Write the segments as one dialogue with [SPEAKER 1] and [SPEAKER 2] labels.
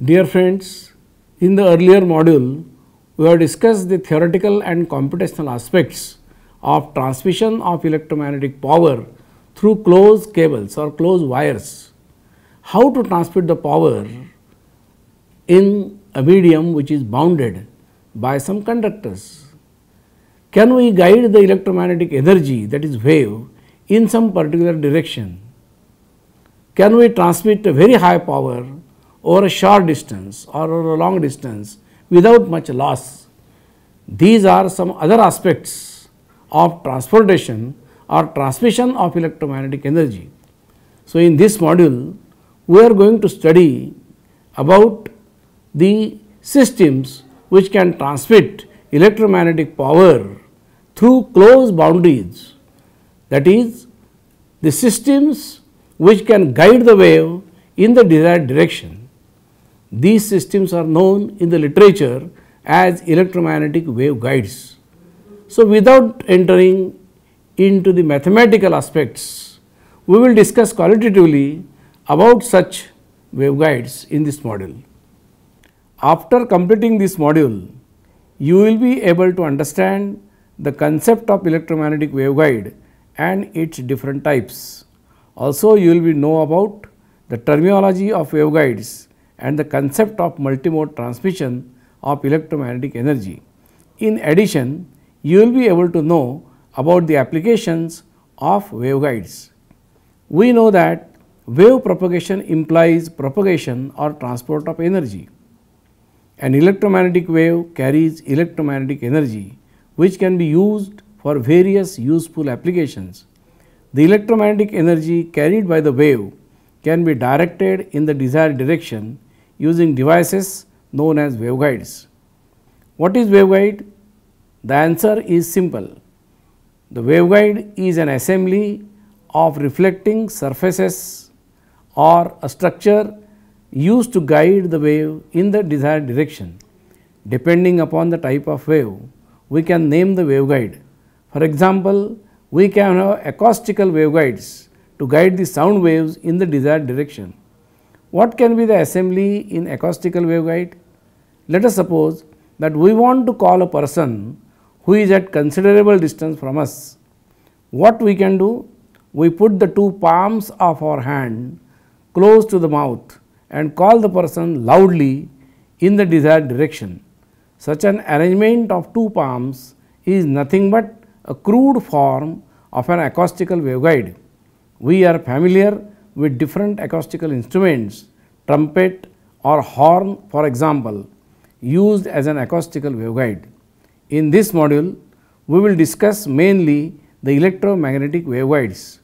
[SPEAKER 1] Dear friends, in the earlier module, we have discussed the theoretical and computational aspects of transmission of electromagnetic power through closed cables or closed wires. How to transmit the power in a medium which is bounded by some conductors. Can we guide the electromagnetic energy that is wave in some particular direction? Can we transmit a very high power over a short distance or over a long distance without much loss. These are some other aspects of transportation or transmission of electromagnetic energy. So, in this module, we are going to study about the systems which can transmit electromagnetic power through closed boundaries that is the systems which can guide the wave in the desired direction. These systems are known in the literature as electromagnetic wave guides. So, without entering into the mathematical aspects, we will discuss qualitatively about such waveguides in this module. After completing this module, you will be able to understand the concept of electromagnetic waveguide and its different types. Also, you will be know about the terminology of waveguides and the concept of multimode transmission of electromagnetic energy. In addition, you will be able to know about the applications of waveguides. We know that wave propagation implies propagation or transport of energy. An electromagnetic wave carries electromagnetic energy which can be used for various useful applications. The electromagnetic energy carried by the wave can be directed in the desired direction using devices known as waveguides. What is waveguide? The answer is simple. The waveguide is an assembly of reflecting surfaces or a structure used to guide the wave in the desired direction. Depending upon the type of wave, we can name the waveguide. For example, we can have acoustical waveguides to guide the sound waves in the desired direction. What can be the assembly in acoustical waveguide? Let us suppose that we want to call a person who is at considerable distance from us. What we can do? We put the two palms of our hand close to the mouth and call the person loudly in the desired direction. Such an arrangement of two palms is nothing but a crude form of an acoustical waveguide. We are familiar with different acoustical instruments, trumpet or horn for example, used as an acoustical waveguide. In this module, we will discuss mainly the electromagnetic waveguides.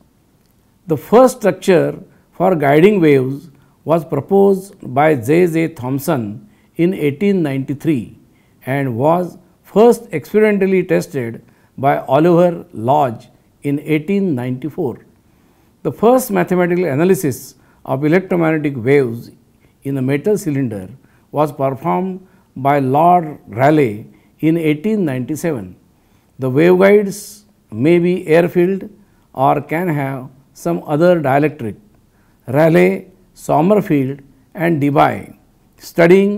[SPEAKER 1] The first structure for guiding waves was proposed by J. J. Thomson in 1893 and was first experimentally tested by Oliver Lodge in 1894. The first mathematical analysis of electromagnetic waves in a metal cylinder was performed by Lord Rayleigh in 1897. The waveguides may be air-filled or can have some other dielectric. Rayleigh, Sommerfield and Debye studying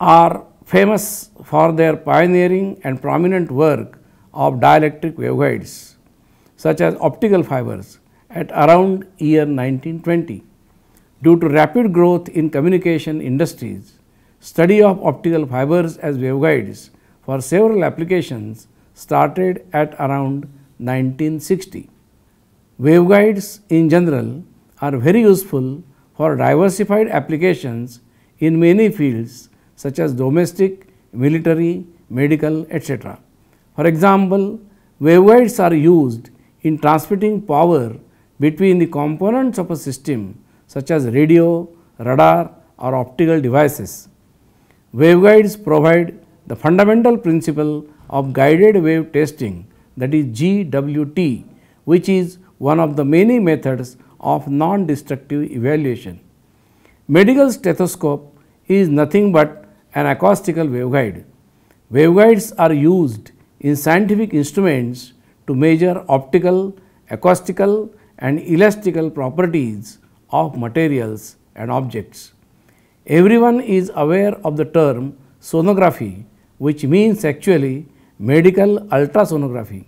[SPEAKER 1] are famous for their pioneering and prominent work of dielectric waveguides such as optical fibers at around year 1920. Due to rapid growth in communication industries, study of optical fibers as waveguides for several applications started at around 1960. Waveguides in general are very useful for diversified applications in many fields such as domestic, military, medical, etc. For example, waveguides are used in transmitting power between the components of a system such as radio, radar or optical devices. Waveguides provide the fundamental principle of guided wave testing that is GWT which is one of the many methods of non-destructive evaluation. Medical stethoscope is nothing but an acoustical waveguide. Waveguides are used in scientific instruments to measure optical, acoustical and elastical properties of materials and objects. Everyone is aware of the term sonography which means actually medical ultrasonography.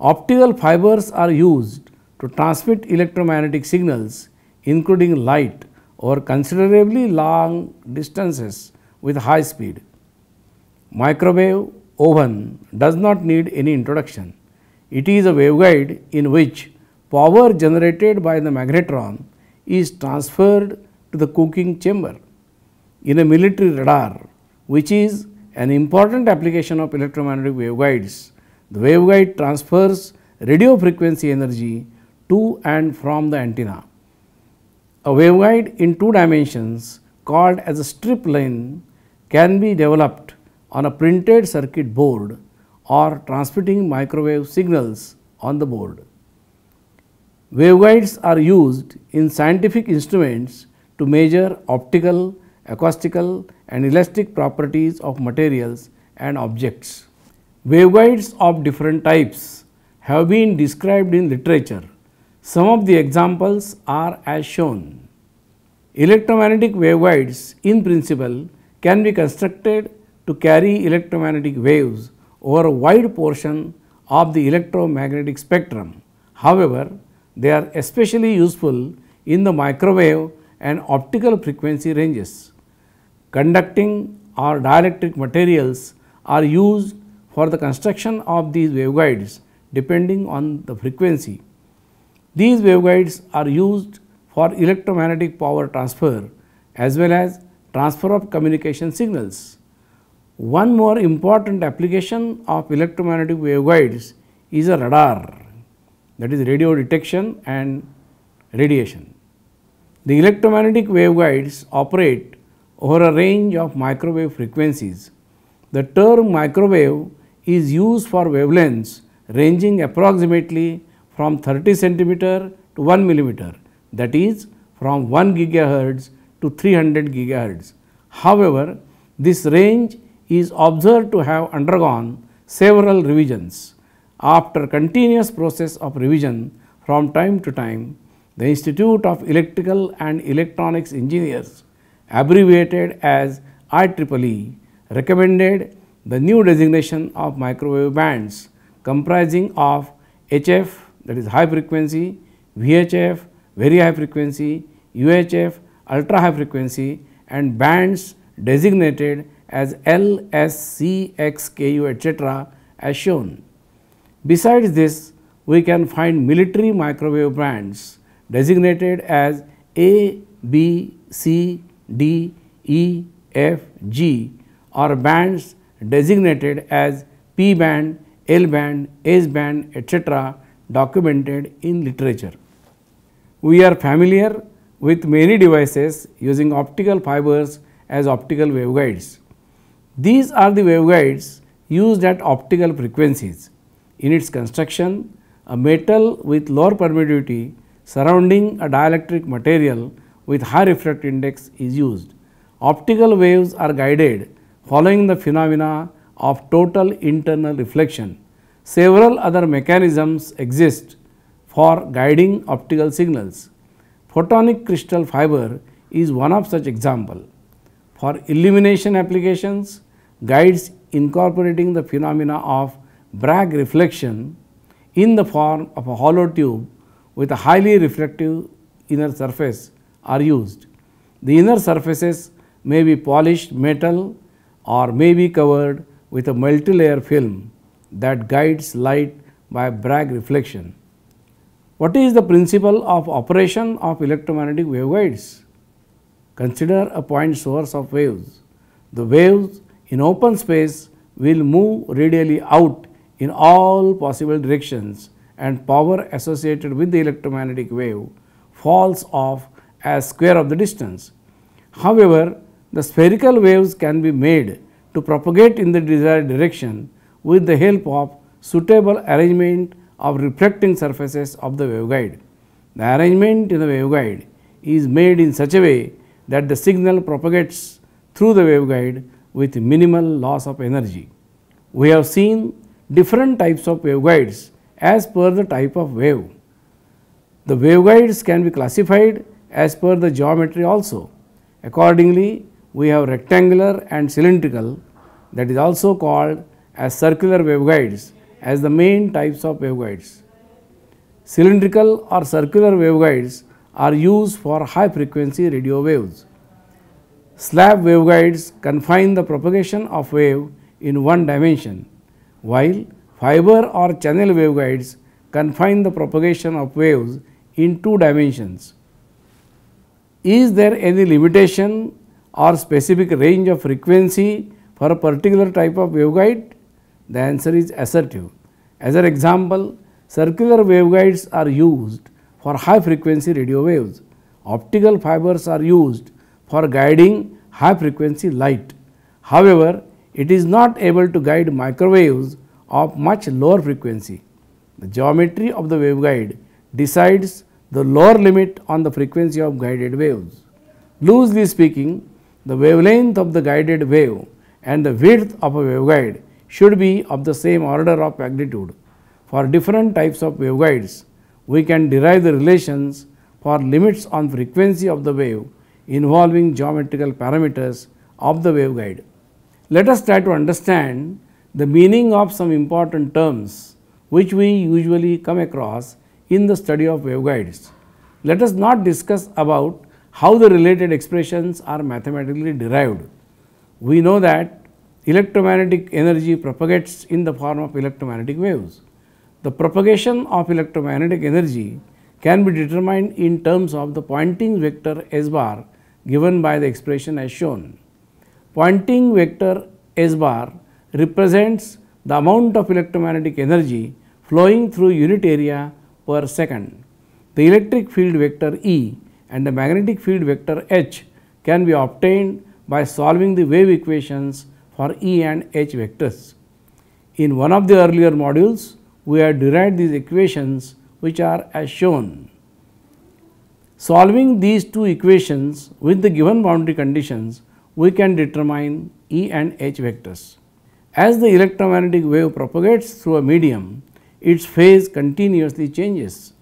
[SPEAKER 1] Optical fibers are used to transmit electromagnetic signals including light over considerably long distances with high speed. Microwave oven does not need any introduction. It is a waveguide in which power generated by the magnetron is transferred to the cooking chamber. In a military radar, which is an important application of electromagnetic waveguides, the waveguide transfers radio frequency energy to and from the antenna. A waveguide in two dimensions called as a strip line can be developed on a printed circuit board or transmitting microwave signals on the board. Waveguides are used in scientific instruments to measure optical, acoustical and elastic properties of materials and objects. Waveguides of different types have been described in literature. Some of the examples are as shown. Electromagnetic waveguides in principle can be constructed to carry electromagnetic waves over a wide portion of the electromagnetic spectrum. However, they are especially useful in the microwave and optical frequency ranges. Conducting or dielectric materials are used for the construction of these waveguides depending on the frequency. These waveguides are used for electromagnetic power transfer as well as transfer of communication signals. One more important application of electromagnetic waveguides is a radar that is radio detection and radiation. The electromagnetic waveguides operate over a range of microwave frequencies. The term microwave is used for wavelengths ranging approximately from 30 centimeter to 1 millimeter that is from 1 gigahertz to 300 gigahertz. However, this range is observed to have undergone several revisions. After continuous process of revision from time to time, the Institute of Electrical and Electronics Engineers, abbreviated as IEEE, recommended the new designation of microwave bands comprising of HF that is high frequency, VHF very high frequency, UHF ultra high frequency and bands designated as L, S, C, X, K, U, etc. as shown. Besides this, we can find military microwave brands designated as A, B, C, D, E, F, G or bands designated as P band, L band, S band, etc. documented in literature. We are familiar with many devices using optical fibers as optical waveguides. These are the waveguides used at optical frequencies. In its construction, a metal with lower permittivity surrounding a dielectric material with high refractive index is used. Optical waves are guided following the phenomena of total internal reflection. Several other mechanisms exist for guiding optical signals. Photonic crystal fiber is one of such example. For illumination applications, guides incorporating the phenomena of Bragg reflection in the form of a hollow tube with a highly reflective inner surface are used. The inner surfaces may be polished metal or may be covered with a multilayer film that guides light by Bragg reflection. What is the principle of operation of electromagnetic waveguides? Consider a point source of waves. The waves in open space, will move radially out in all possible directions and power associated with the electromagnetic wave falls off as square of the distance. However, the spherical waves can be made to propagate in the desired direction with the help of suitable arrangement of reflecting surfaces of the waveguide. The arrangement in the waveguide is made in such a way that the signal propagates through the waveguide with minimal loss of energy. We have seen different types of waveguides as per the type of wave. The waveguides can be classified as per the geometry also. Accordingly, we have rectangular and cylindrical that is also called as circular waveguides as the main types of waveguides. Cylindrical or circular waveguides are used for high frequency radio waves. Slab waveguides confine the propagation of wave in one dimension, while fiber or channel waveguides confine the propagation of waves in two dimensions. Is there any limitation or specific range of frequency for a particular type of waveguide? The answer is assertive. As an example, circular waveguides are used for high frequency radio waves. Optical fibers are used for guiding high frequency light. However, it is not able to guide microwaves of much lower frequency. The geometry of the waveguide decides the lower limit on the frequency of guided waves. Loosely speaking, the wavelength of the guided wave and the width of a waveguide should be of the same order of magnitude. For different types of waveguides, we can derive the relations for limits on frequency of the wave involving geometrical parameters of the waveguide. Let us try to understand the meaning of some important terms which we usually come across in the study of waveguides. Let us not discuss about how the related expressions are mathematically derived. We know that electromagnetic energy propagates in the form of electromagnetic waves. The propagation of electromagnetic energy can be determined in terms of the pointing vector s bar given by the expression as shown. Pointing vector S bar represents the amount of electromagnetic energy flowing through unit area per second. The electric field vector E and the magnetic field vector H can be obtained by solving the wave equations for E and H vectors. In one of the earlier modules, we have derived these equations which are as shown. Solving these two equations with the given boundary conditions, we can determine E and H vectors. As the electromagnetic wave propagates through a medium, its phase continuously changes.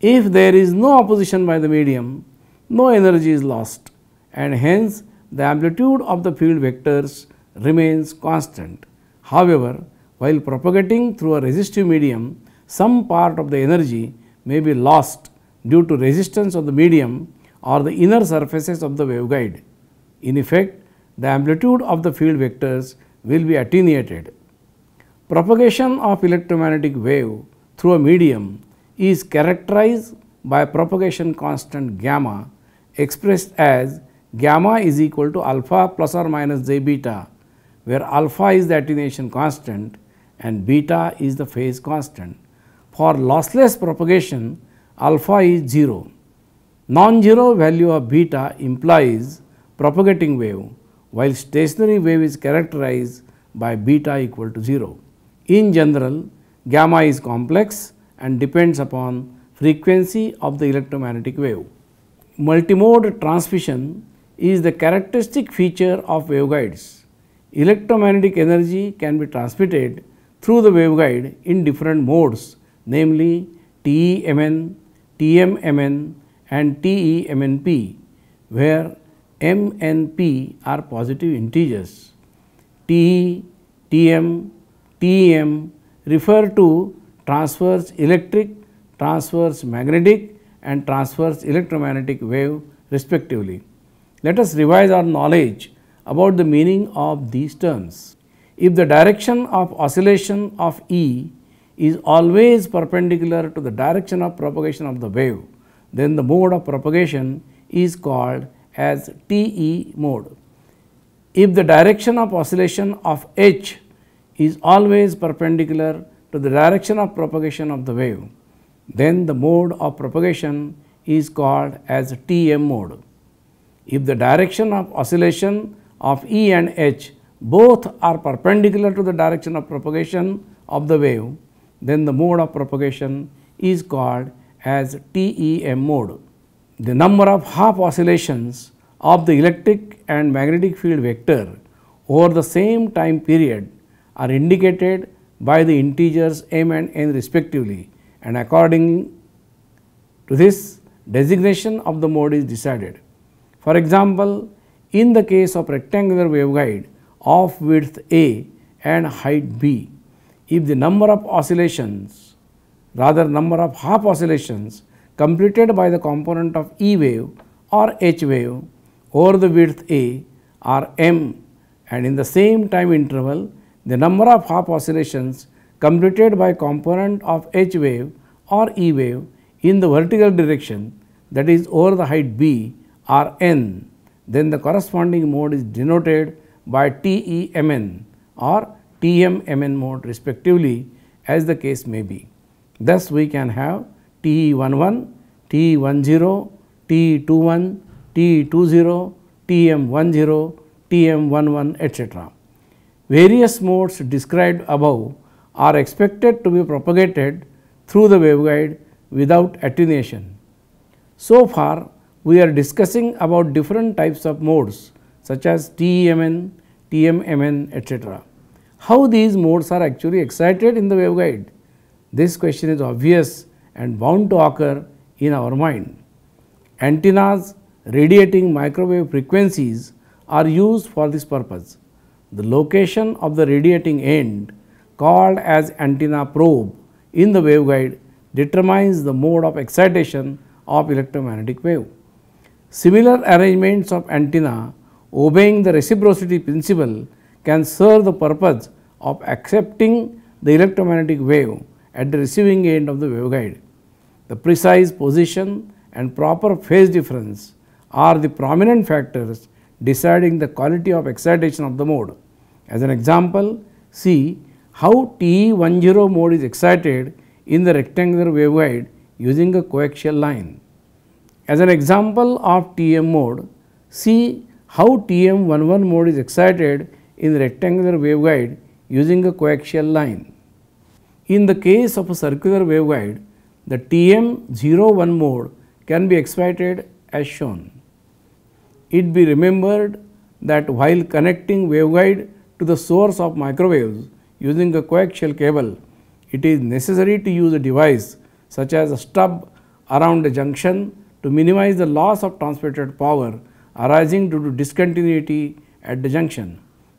[SPEAKER 1] If there is no opposition by the medium, no energy is lost and hence the amplitude of the field vectors remains constant. However, while propagating through a resistive medium, some part of the energy may be lost due to resistance of the medium or the inner surfaces of the waveguide. In effect, the amplitude of the field vectors will be attenuated. Propagation of electromagnetic wave through a medium is characterized by propagation constant gamma expressed as gamma is equal to alpha plus or minus j beta where alpha is the attenuation constant and beta is the phase constant. For lossless propagation, alpha is 0. Non-zero value of beta implies propagating wave while stationary wave is characterized by beta equal to 0. In general, gamma is complex and depends upon frequency of the electromagnetic wave. Multimode transmission is the characteristic feature of waveguides. Electromagnetic energy can be transmitted through the waveguide in different modes namely TEMN, TMMN and TEMNP, where M and P are positive integers. TE, TM, TEM refer to transverse electric, transverse magnetic and transverse electromagnetic wave respectively. Let us revise our knowledge about the meaning of these terms. If the direction of oscillation of E is always perpendicular to the direction of propagation of the wave, then the mode of propagation is called as TE mode. If the direction of oscillation of H is always perpendicular to the direction of propagation of the wave, then the mode of propagation is called as TM mode. If the direction of oscillation of E and H both are perpendicular to the direction of propagation of the wave, then the mode of propagation is called as TEM mode. The number of half oscillations of the electric and magnetic field vector over the same time period are indicated by the integers m and n respectively and according to this designation of the mode is decided. For example, in the case of rectangular waveguide of width a and height b, if the number of oscillations rather number of half oscillations completed by the component of E wave or H wave over the width A are m and in the same time interval the number of half oscillations completed by component of H wave or E wave in the vertical direction that is over the height B are n then the corresponding mode is denoted by TEMN or TMmn mode respectively as the case may be. Thus, we can have TE11, TE10, TE21, TE20, TM10, TM11 etc. Various modes described above are expected to be propagated through the waveguide without attenuation. So far, we are discussing about different types of modes such as TEMN, TMMN etc. How these modes are actually excited in the waveguide? This question is obvious and bound to occur in our mind. Antennas radiating microwave frequencies are used for this purpose. The location of the radiating end called as antenna probe in the waveguide determines the mode of excitation of electromagnetic wave. Similar arrangements of antenna obeying the reciprocity principle can serve the purpose of accepting the electromagnetic wave at the receiving end of the waveguide. The precise position and proper phase difference are the prominent factors deciding the quality of excitation of the mode. As an example, see how TE10 mode is excited in the rectangular waveguide using a coaxial line. As an example of TM mode, see how TM11 mode is excited in rectangular waveguide using a coaxial line. In the case of a circular waveguide, the TM01 mode can be excited as shown. It be remembered that while connecting waveguide to the source of microwaves using a coaxial cable, it is necessary to use a device such as a stub around a junction to minimize the loss of transmitted power arising due to discontinuity at the junction.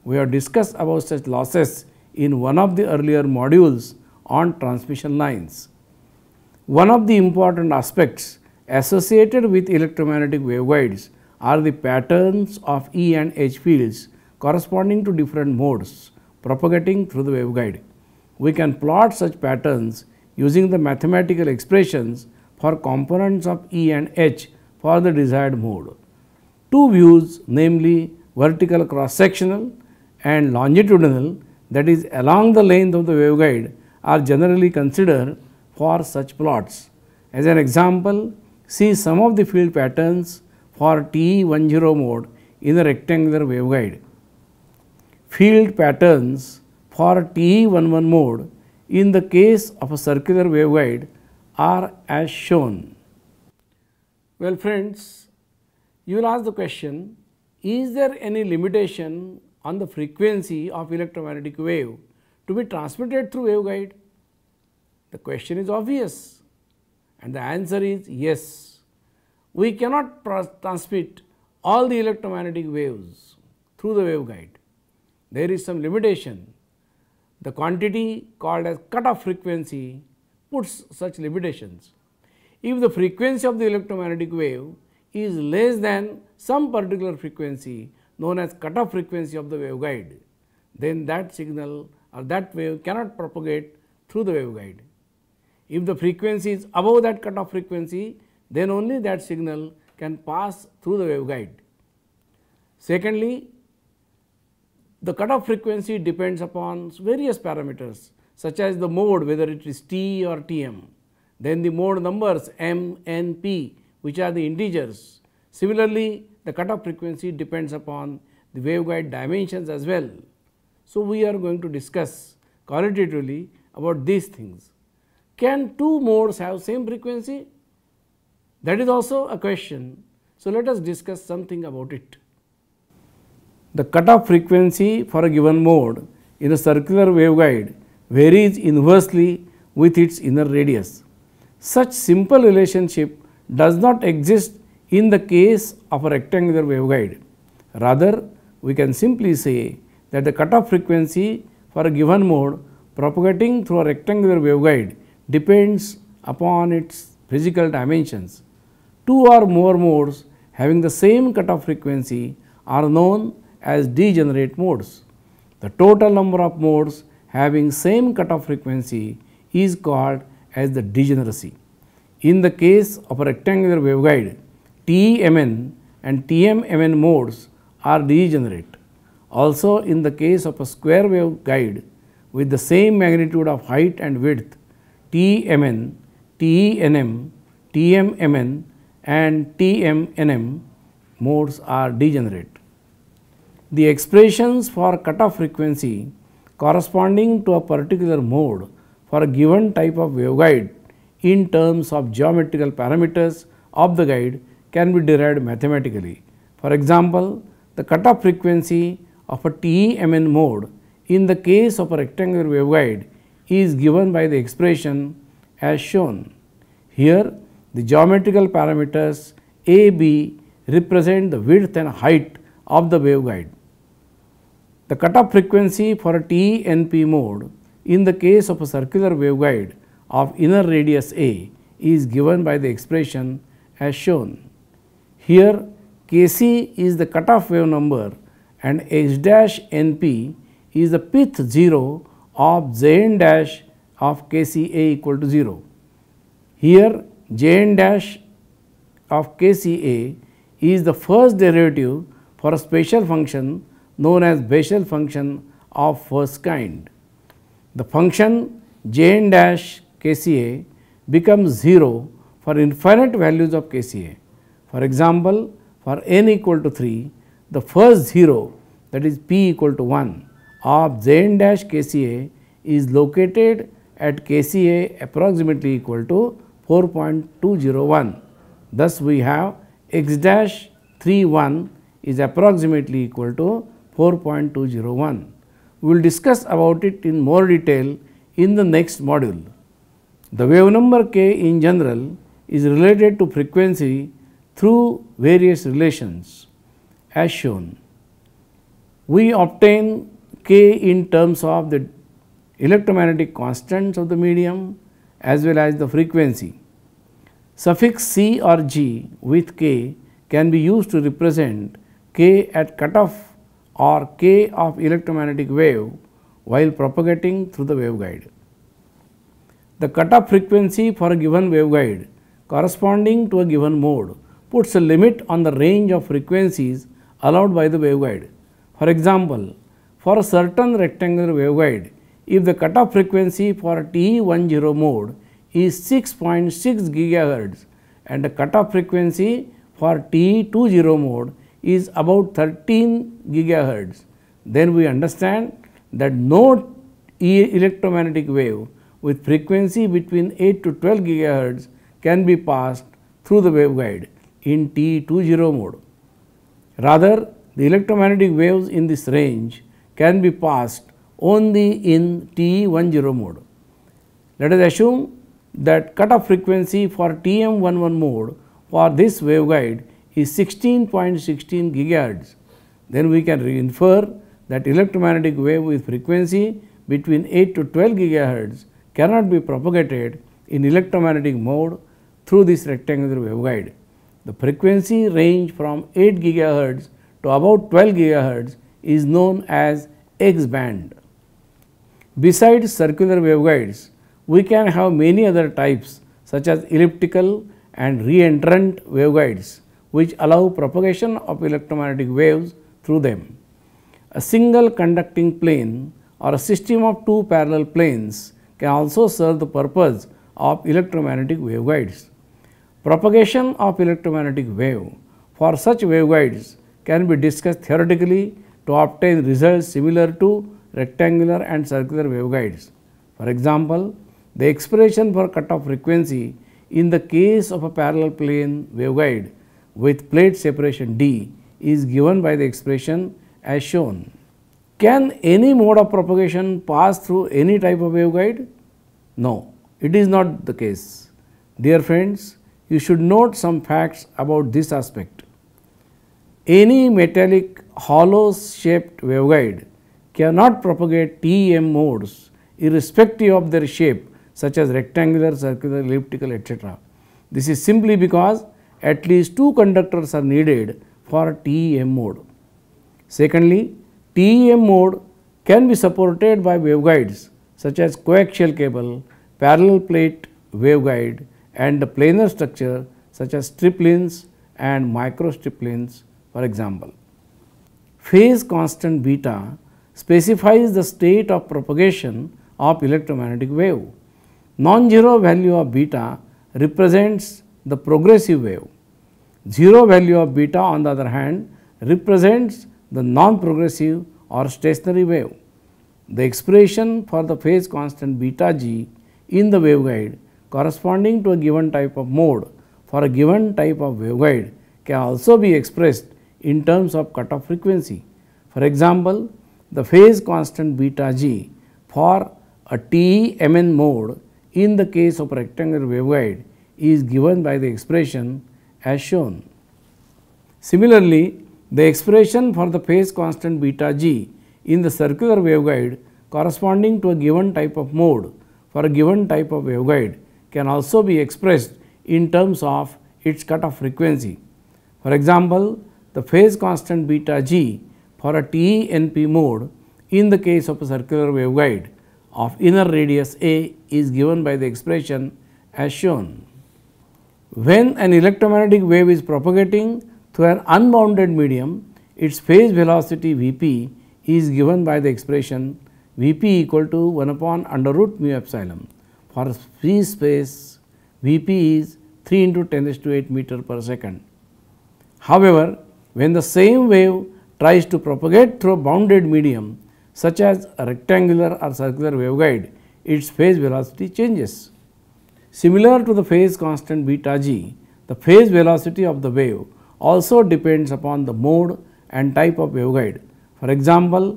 [SPEAKER 1] We have discussed about such losses in one of the earlier modules on transmission lines. One of the important aspects associated with electromagnetic waveguides are the patterns of E and H fields corresponding to different modes propagating through the waveguide. We can plot such patterns using the mathematical expressions for components of E and H for the desired mode. Two views namely vertical cross sectional and longitudinal that is along the length of the waveguide are generally considered for such plots. As an example, see some of the field patterns for TE10 mode in a rectangular waveguide. Field patterns for TE11 mode in the case of a circular waveguide are as shown. Well friends, you will ask the question, is there any limitation on the frequency of electromagnetic wave to be transmitted through waveguide? The question is obvious and the answer is yes. We cannot transmit all the electromagnetic waves through the waveguide. There is some limitation. The quantity called as cutoff frequency puts such limitations. If the frequency of the electromagnetic wave is less than some particular frequency, known as cutoff frequency of the waveguide, then that signal or that wave cannot propagate through the waveguide. If the frequency is above that cutoff frequency, then only that signal can pass through the waveguide. Secondly, the cutoff frequency depends upon various parameters such as the mode whether it is T or Tm, then the mode numbers m, n, p which are the integers. Similarly, the cutoff frequency depends upon the waveguide dimensions as well. So, we are going to discuss qualitatively about these things. Can two modes have same frequency? That is also a question. So, let us discuss something about it. The cutoff frequency for a given mode in a circular waveguide varies inversely with its inner radius. Such simple relationship does not exist in the case of a rectangular waveguide. Rather, we can simply say that the cutoff frequency for a given mode propagating through a rectangular waveguide depends upon its physical dimensions. Two or more modes having the same cutoff frequency are known as degenerate modes. The total number of modes having same cutoff frequency is called as the degeneracy. In the case of a rectangular waveguide, TMN and TMMN modes are degenerate. Also, in the case of a square wave guide with the same magnitude of height and width, TMN, TENM, TMMN and TMNM modes are degenerate. The expressions for cutoff frequency corresponding to a particular mode for a given type of waveguide in terms of geometrical parameters of the guide can be derived mathematically. For example, the cutoff frequency of a TEMN mode in the case of a rectangular waveguide is given by the expression as shown. Here, the geometrical parameters A, B represent the width and height of the waveguide. The cutoff frequency for a TENP mode in the case of a circular waveguide of inner radius A is given by the expression as shown. Here Kc is the cutoff wave number and h dash np is the pith 0 of Zn dash of kca equal to 0. Here jn dash of kca is the first derivative for a special function known as Bessel function of first kind. The function jn dash kca becomes 0 for infinite values of kca. For example, for n equal to 3, the first 0 that is p equal to 1 of Zn dash KCA is located at KCA approximately equal to 4.201. Thus, we have x dash 3 1 is approximately equal to 4.201. We will discuss about it in more detail in the next module. The wave number k in general is related to frequency through various relations as shown. We obtain K in terms of the electromagnetic constants of the medium as well as the frequency. Suffix C or G with K can be used to represent K at cutoff or K of electromagnetic wave while propagating through the waveguide. The cutoff frequency for a given waveguide corresponding to a given mode puts a limit on the range of frequencies allowed by the waveguide. For example, for a certain rectangular waveguide, if the cutoff frequency for TE10 mode is 6.6 GHz and the cutoff frequency for TE20 mode is about 13 GHz, then we understand that no e electromagnetic wave with frequency between 8 to 12 GHz can be passed through the waveguide in T20 mode. Rather, the electromagnetic waves in this range can be passed only in TE10 mode. Let us assume that cutoff frequency for TM11 mode for this waveguide is 16.16 gigahertz. Then we can infer that electromagnetic wave with frequency between 8 to 12 gigahertz cannot be propagated in electromagnetic mode through this rectangular waveguide. The frequency range from 8 GHz to about 12 GHz is known as X band. Besides circular waveguides, we can have many other types such as elliptical and reentrant waveguides which allow propagation of electromagnetic waves through them. A single conducting plane or a system of two parallel planes can also serve the purpose of electromagnetic waveguides. Propagation of electromagnetic wave for such waveguides can be discussed theoretically to obtain results similar to rectangular and circular waveguides. For example, the expression for cutoff frequency in the case of a parallel plane waveguide with plate separation d is given by the expression as shown. Can any mode of propagation pass through any type of waveguide? No, it is not the case. Dear friends, you should note some facts about this aspect. Any metallic hollow shaped waveguide cannot propagate TEM modes irrespective of their shape such as rectangular, circular, elliptical etc. This is simply because at least two conductors are needed for TEM mode. Secondly, TEM mode can be supported by waveguides such as coaxial cable, parallel plate waveguide, and the planar structure such as striplins and microstriplins for example. Phase constant beta specifies the state of propagation of electromagnetic wave. Non-zero value of beta represents the progressive wave. Zero value of beta on the other hand represents the non-progressive or stationary wave. The expression for the phase constant beta g in the waveguide corresponding to a given type of mode for a given type of waveguide can also be expressed in terms of cutoff frequency. For example, the phase constant beta g for a TEMN mode in the case of rectangular waveguide is given by the expression as shown. Similarly, the expression for the phase constant beta g in the circular waveguide corresponding to a given type of mode for a given type of waveguide can also be expressed in terms of its cutoff frequency. For example, the phase constant beta g for a TENP mode in the case of a circular waveguide of inner radius a is given by the expression as shown. When an electromagnetic wave is propagating through an unbounded medium, its phase velocity Vp is given by the expression Vp equal to 1 upon under root mu epsilon for free space Vp is 3 into 10 raised to 8 meter per second. However, when the same wave tries to propagate through a bounded medium such as a rectangular or circular waveguide, its phase velocity changes. Similar to the phase constant beta g, the phase velocity of the wave also depends upon the mode and type of waveguide. For example,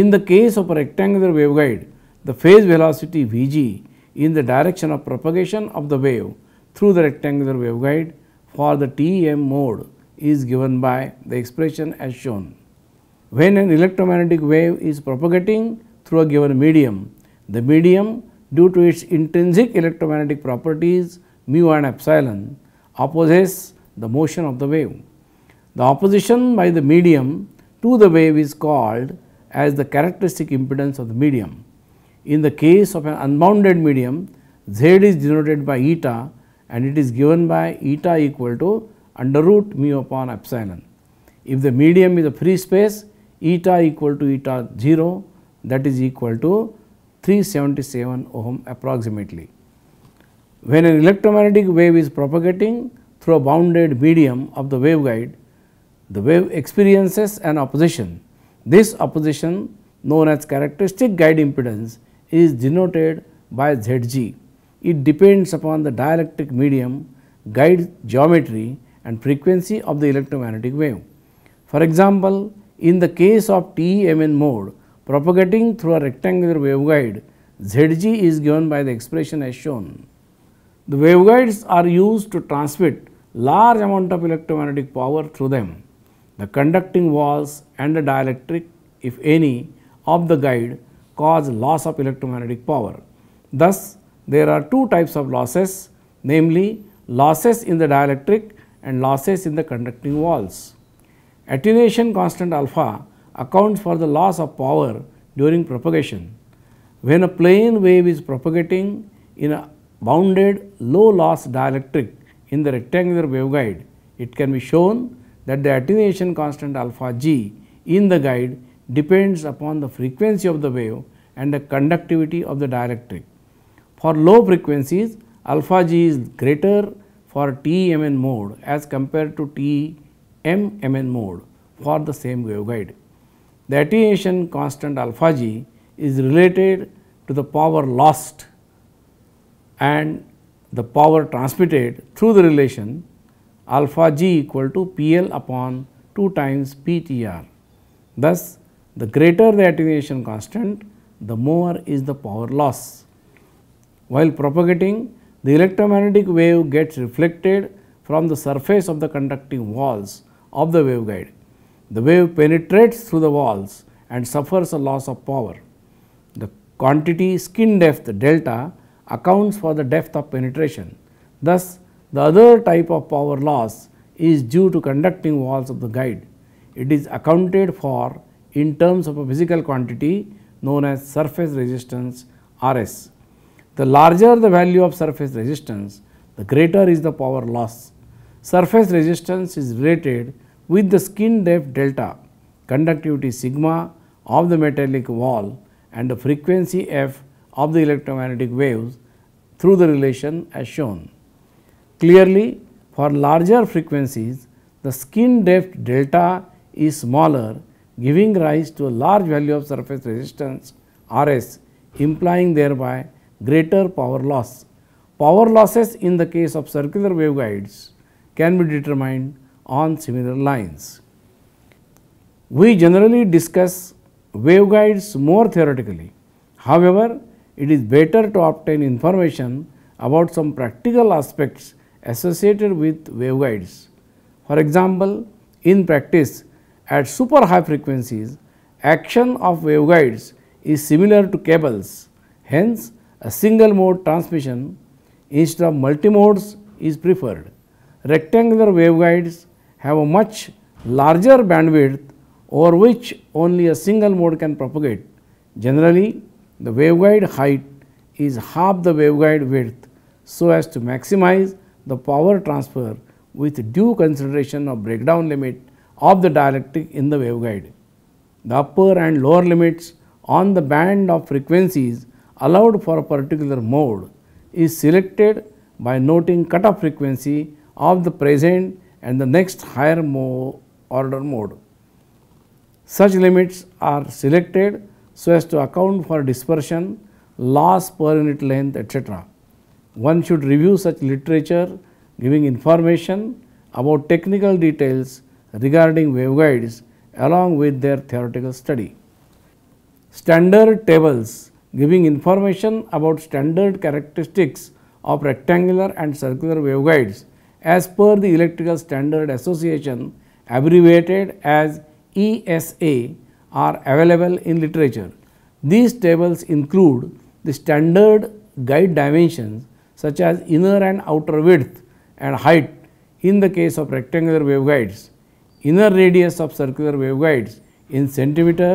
[SPEAKER 1] in the case of a rectangular waveguide, the phase velocity Vg in the direction of propagation of the wave through the rectangular waveguide for the TEM mode is given by the expression as shown. When an electromagnetic wave is propagating through a given medium, the medium due to its intrinsic electromagnetic properties mu and epsilon opposes the motion of the wave. The opposition by the medium to the wave is called as the characteristic impedance of the medium. In the case of an unbounded medium, z is denoted by eta and it is given by eta equal to under root mu upon epsilon. If the medium is a free space, eta equal to eta 0 that is equal to 377 ohm approximately. When an electromagnetic wave is propagating through a bounded medium of the waveguide, the wave experiences an opposition. This opposition known as characteristic guide impedance is denoted by Zg. It depends upon the dielectric medium, guide geometry and frequency of the electromagnetic wave. For example, in the case of TEMN mode propagating through a rectangular waveguide, Zg is given by the expression as shown. The waveguides are used to transmit large amount of electromagnetic power through them. The conducting walls and the dielectric, if any, of the guide cause loss of electromagnetic power. Thus, there are two types of losses namely losses in the dielectric and losses in the conducting walls. Attenuation constant alpha accounts for the loss of power during propagation. When a plane wave is propagating in a bounded low loss dielectric in the rectangular waveguide, it can be shown that the attenuation constant alpha g in the guide depends upon the frequency of the wave and the conductivity of the dielectric. For low frequencies, alpha g is greater for TMN mode as compared to TMMN mode for the same waveguide. The attenuation constant alpha g is related to the power lost and the power transmitted through the relation alpha g equal to PL upon 2 times PTR. Thus, the greater the attenuation constant, the more is the power loss. While propagating, the electromagnetic wave gets reflected from the surface of the conducting walls of the waveguide. The wave penetrates through the walls and suffers a loss of power. The quantity skin depth delta accounts for the depth of penetration. Thus, the other type of power loss is due to conducting walls of the guide. It is accounted for in terms of a physical quantity known as surface resistance RS. The larger the value of surface resistance, the greater is the power loss. Surface resistance is related with the skin depth delta, conductivity sigma of the metallic wall and the frequency f of the electromagnetic waves through the relation as shown. Clearly, for larger frequencies, the skin depth delta is smaller giving rise to a large value of surface resistance RS implying thereby greater power loss. Power losses in the case of circular waveguides can be determined on similar lines. We generally discuss waveguides more theoretically. However, it is better to obtain information about some practical aspects associated with waveguides. For example, in practice, at super high frequencies, action of waveguides is similar to cables. Hence, a single mode transmission instead of multimodes is preferred. Rectangular waveguides have a much larger bandwidth over which only a single mode can propagate. Generally, the waveguide height is half the waveguide width so as to maximize the power transfer with due consideration of breakdown limit of the dielectric in the waveguide. The upper and lower limits on the band of frequencies allowed for a particular mode is selected by noting cutoff frequency of the present and the next higher mo order mode. Such limits are selected so as to account for dispersion, loss per unit length, etc. One should review such literature giving information about technical details regarding waveguides along with their theoretical study. Standard tables giving information about standard characteristics of rectangular and circular waveguides as per the Electrical Standard Association abbreviated as ESA are available in literature. These tables include the standard guide dimensions such as inner and outer width and height in the case of rectangular waveguides inner radius of circular waveguides in centimeter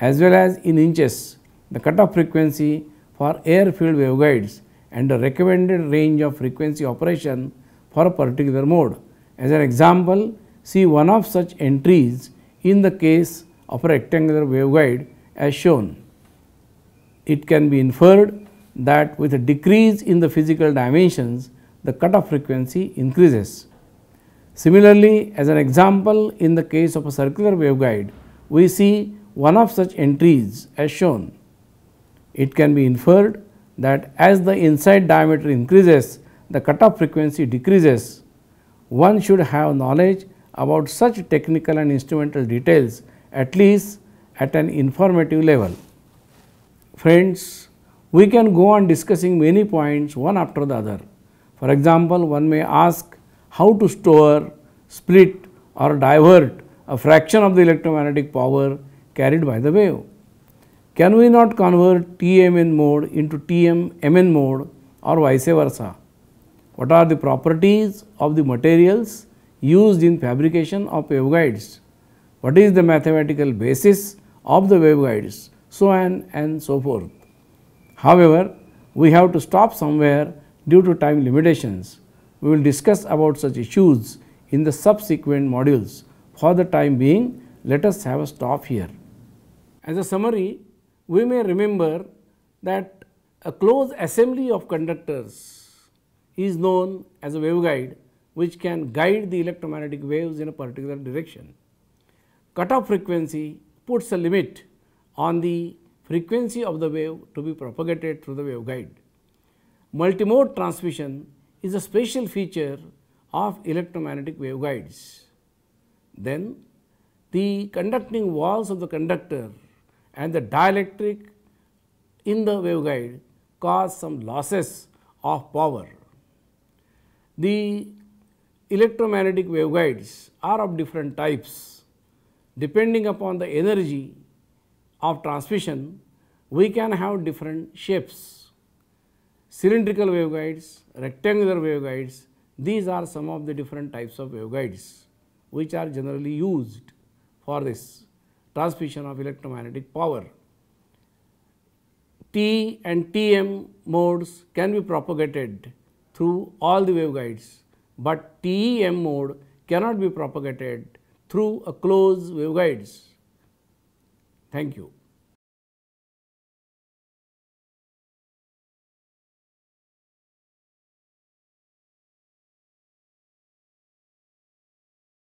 [SPEAKER 1] as well as in inches, the cutoff frequency for air filled waveguides and the recommended range of frequency operation for a particular mode. As an example, see one of such entries in the case of a rectangular waveguide as shown. It can be inferred that with a decrease in the physical dimensions, the cutoff frequency increases. Similarly, as an example, in the case of a circular waveguide, we see one of such entries as shown. It can be inferred that as the inside diameter increases, the cutoff frequency decreases. One should have knowledge about such technical and instrumental details at least at an informative level. Friends, we can go on discussing many points one after the other. For example, one may ask how to store, split or divert a fraction of the electromagnetic power carried by the wave. Can we not convert TMN mode into TMMN mode or vice versa? What are the properties of the materials used in fabrication of waveguides? What is the mathematical basis of the waveguides? So on and so forth. However, we have to stop somewhere due to time limitations. We will discuss about such issues in the subsequent modules. For the time being, let us have a stop here. As a summary, we may remember that a close assembly of conductors is known as a waveguide which can guide the electromagnetic waves in a particular direction. Cutoff frequency puts a limit on the frequency of the wave to be propagated through the waveguide. Multimode transmission is a special feature of electromagnetic waveguides. Then the conducting walls of the conductor and the dielectric in the waveguide cause some losses of power. The electromagnetic waveguides are of different types. Depending upon the energy of transmission, we can have different shapes cylindrical waveguides, rectangular waveguides, these are some of the different types of waveguides which are generally used for this transmission of electromagnetic power. T and TM modes can be propagated through all the waveguides, but TEM mode cannot be propagated through a closed waveguides. Thank you.